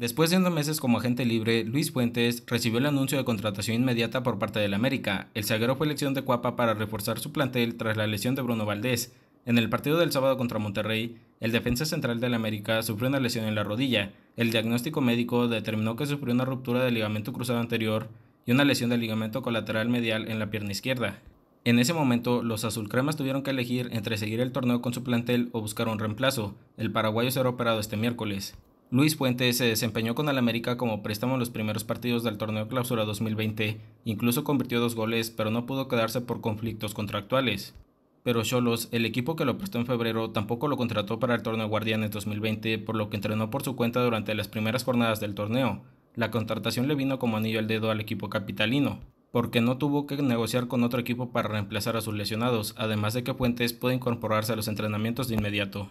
Después de unos meses como agente libre, Luis Fuentes recibió el anuncio de contratación inmediata por parte del América. El zaguero fue elección de Cuapa para reforzar su plantel tras la lesión de Bruno Valdés. En el partido del sábado contra Monterrey, el defensa central del América sufrió una lesión en la rodilla. El diagnóstico médico determinó que sufrió una ruptura del ligamento cruzado anterior y una lesión del ligamento colateral medial en la pierna izquierda. En ese momento, los azulcremas tuvieron que elegir entre seguir el torneo con su plantel o buscar un reemplazo. El paraguayo será operado este miércoles. Luis Puente se desempeñó con el América como préstamo en los primeros partidos del torneo Clausura 2020, incluso convirtió dos goles, pero no pudo quedarse por conflictos contractuales. Pero Cholos, el equipo que lo prestó en febrero, tampoco lo contrató para el torneo Guardianes 2020, por lo que entrenó por su cuenta durante las primeras jornadas del torneo. La contratación le vino como anillo al dedo al equipo capitalino, porque no tuvo que negociar con otro equipo para reemplazar a sus lesionados, además de que Puentes puede incorporarse a los entrenamientos de inmediato.